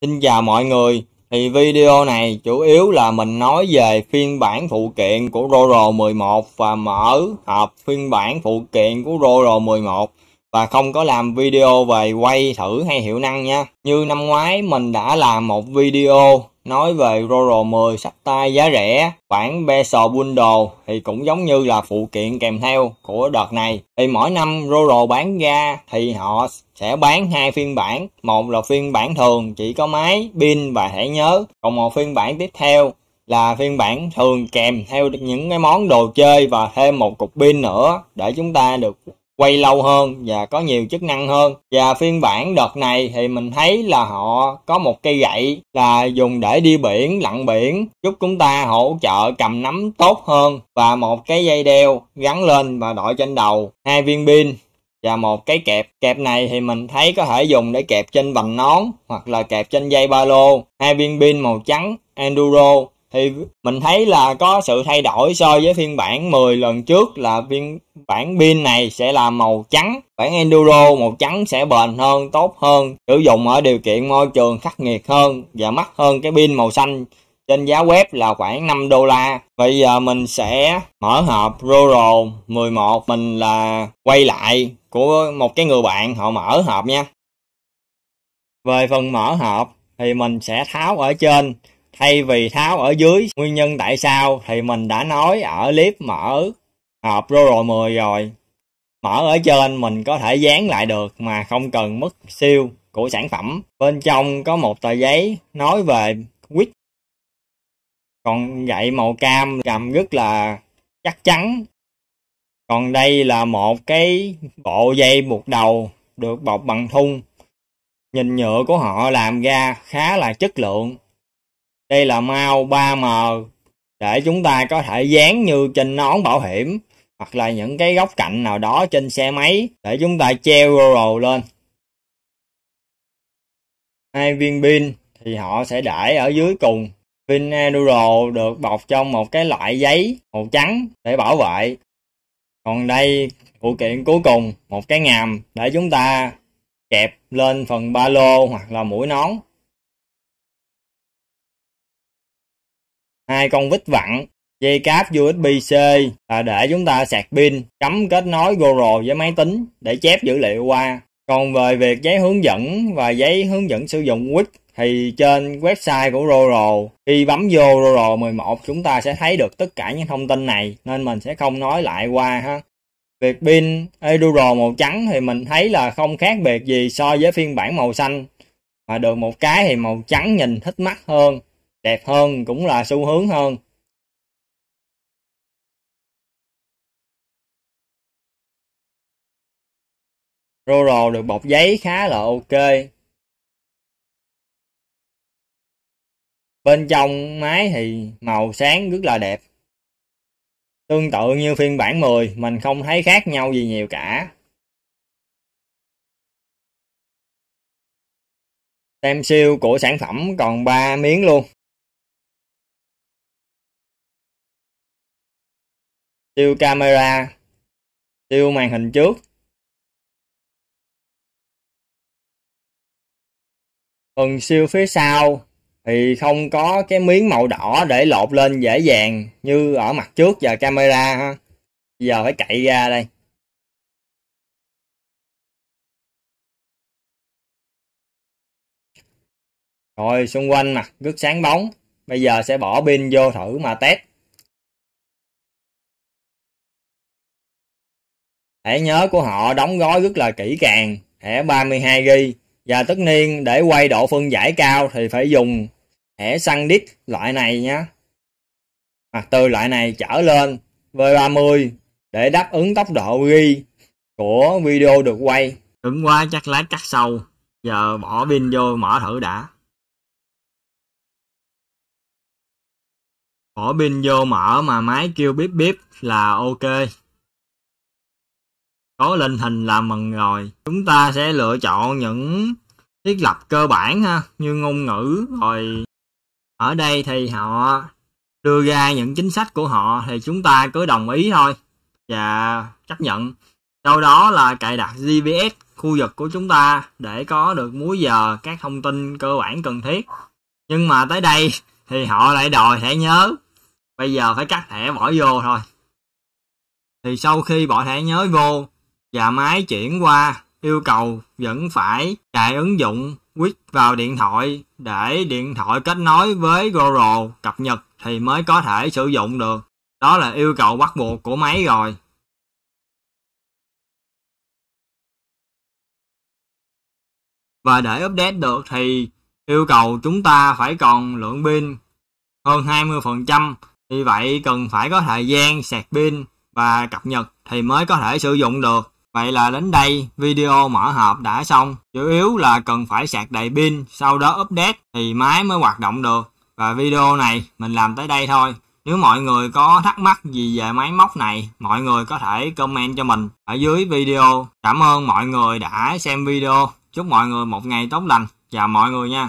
Xin chào mọi người, thì video này chủ yếu là mình nói về phiên bản phụ kiện của Roro 11 và mở hộp phiên bản phụ kiện của Roro 11 và không có làm video về quay thử hay hiệu năng nha. Như năm ngoái mình đã làm một video nói về Roro 10 sách tay giá rẻ, bản Beso Bundle thì cũng giống như là phụ kiện kèm theo của đợt này. Thì mỗi năm Roro bán ra thì họ sẽ bán hai phiên bản, một là phiên bản thường chỉ có máy, pin và thẻ nhớ, còn một phiên bản tiếp theo là phiên bản thường kèm theo những cái món đồ chơi và thêm một cục pin nữa để chúng ta được quay lâu hơn và có nhiều chức năng hơn và phiên bản đợt này thì mình thấy là họ có một cây gậy là dùng để đi biển lặn biển giúp chúng ta hỗ trợ cầm nắm tốt hơn và một cái dây đeo gắn lên và đội trên đầu hai viên pin và một cái kẹp kẹp này thì mình thấy có thể dùng để kẹp trên vành nón hoặc là kẹp trên dây ba lô hai viên pin màu trắng enduro thì mình thấy là có sự thay đổi so với phiên bản 10 lần trước là phiên bản pin này sẽ là màu trắng bản enduro màu trắng sẽ bền hơn tốt hơn sử dụng ở điều kiện môi trường khắc nghiệt hơn và mắc hơn cái pin màu xanh trên giá web là khoảng 5 đô la bây giờ mình sẽ mở hộp Roro 11 mình là quay lại của một cái người bạn họ mở hộp nha về phần mở hộp thì mình sẽ tháo ở trên Thay vì tháo ở dưới nguyên nhân tại sao thì mình đã nói ở clip mở hộp Roro 10 rồi. Mở ở trên mình có thể dán lại được mà không cần mất siêu của sản phẩm. Bên trong có một tờ giấy nói về quýt. Còn gậy màu cam cầm rất là chắc chắn. Còn đây là một cái bộ dây buộc đầu được bọc bằng thun. Nhìn nhựa của họ làm ra khá là chất lượng đây là mau 3M để chúng ta có thể dán như trên nón bảo hiểm hoặc là những cái góc cạnh nào đó trên xe máy để chúng ta treo Euro lên. Hai viên pin thì họ sẽ để ở dưới cùng. Pin Enduro được bọc trong một cái loại giấy màu trắng để bảo vệ. Còn đây, phụ kiện cuối cùng, một cái ngàm để chúng ta kẹp lên phần ba lô hoặc là mũi nón hai con vít vặn, dây cáp USB-C là để chúng ta sạc pin, cắm kết nối Goro với máy tính để chép dữ liệu qua. Còn về việc giấy hướng dẫn và giấy hướng dẫn sử dụng Wix thì trên website của Roro khi bấm vô Roro 11 chúng ta sẽ thấy được tất cả những thông tin này nên mình sẽ không nói lại qua ha. Việc pin Eduro màu trắng thì mình thấy là không khác biệt gì so với phiên bản màu xanh mà được một cái thì màu trắng nhìn thích mắt hơn đẹp hơn cũng là xu hướng hơn Roro được bọc giấy khá là ok bên trong máy thì màu sáng rất là đẹp tương tự như phiên bản 10 mình không thấy khác nhau gì nhiều cả tem siêu của sản phẩm còn 3 miếng luôn tiêu camera tiêu màn hình trước phần siêu phía sau thì không có cái miếng màu đỏ để lột lên dễ dàng như ở mặt trước và camera ha giờ phải cậy ra đây rồi xung quanh mặt rất sáng bóng bây giờ sẽ bỏ pin vô thử mà test hãy nhớ của họ đóng gói rất là kỹ càng, thẻ 32 g và tất nhiên để quay độ phân giải cao thì phải dùng thẻ xăng đít loại này nhé. hoặc à, từ loại này trở lên V30 để đáp ứng tốc độ ghi của video được quay. Cứng quá chắc lát cắt sâu, giờ bỏ pin vô mở thử đã. Bỏ pin vô mở mà máy kêu bíp bíp là ok có lên hình là mừng rồi chúng ta sẽ lựa chọn những thiết lập cơ bản ha như ngôn ngữ rồi ở đây thì họ đưa ra những chính sách của họ thì chúng ta cứ đồng ý thôi và chấp nhận sau đó là cài đặt GPS khu vực của chúng ta để có được múi giờ các thông tin cơ bản cần thiết nhưng mà tới đây thì họ lại đòi thẻ nhớ bây giờ phải cắt thẻ bỏ vô thôi thì sau khi bỏ thẻ nhớ vô và máy chuyển qua yêu cầu vẫn phải chạy ứng dụng quýt vào điện thoại để điện thoại kết nối với Google cập nhật thì mới có thể sử dụng được. Đó là yêu cầu bắt buộc của máy rồi. Và để update được thì yêu cầu chúng ta phải còn lượng pin hơn 20%. Vì vậy cần phải có thời gian sạc pin và cập nhật thì mới có thể sử dụng được. Vậy là đến đây video mở hộp đã xong. Chủ yếu là cần phải sạc đầy pin, sau đó update thì máy mới hoạt động được. Và video này mình làm tới đây thôi. Nếu mọi người có thắc mắc gì về máy móc này, mọi người có thể comment cho mình ở dưới video. Cảm ơn mọi người đã xem video. Chúc mọi người một ngày tốt lành. Chào mọi người nha.